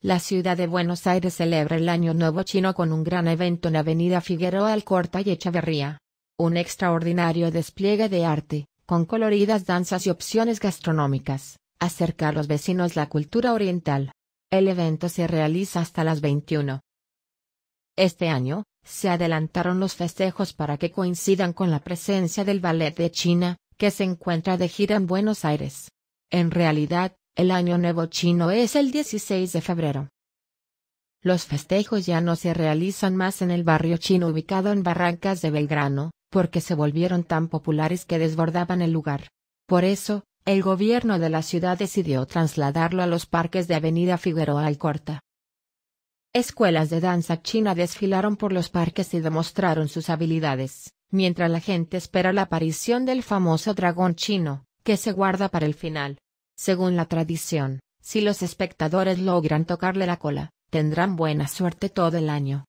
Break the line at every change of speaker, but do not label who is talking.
La ciudad de Buenos Aires celebra el Año Nuevo Chino con un gran evento en Avenida Figueroa Alcorta y Echeverría. Un extraordinario despliegue de arte, con coloridas danzas y opciones gastronómicas, acerca a los vecinos la cultura oriental. El evento se realiza hasta las 21. Este año, se adelantaron los festejos para que coincidan con la presencia del Ballet de China, que se encuentra de gira en Buenos Aires. En realidad, el año nuevo chino es el 16 de febrero. Los festejos ya no se realizan más en el barrio chino ubicado en Barrancas de Belgrano, porque se volvieron tan populares que desbordaban el lugar. Por eso, el gobierno de la ciudad decidió trasladarlo a los parques de Avenida Figueroa Alcorta. Escuelas de danza china desfilaron por los parques y demostraron sus habilidades, mientras la gente espera la aparición del famoso dragón chino, que se guarda para el final. Según la tradición, si los espectadores logran tocarle la cola, tendrán buena suerte todo el año.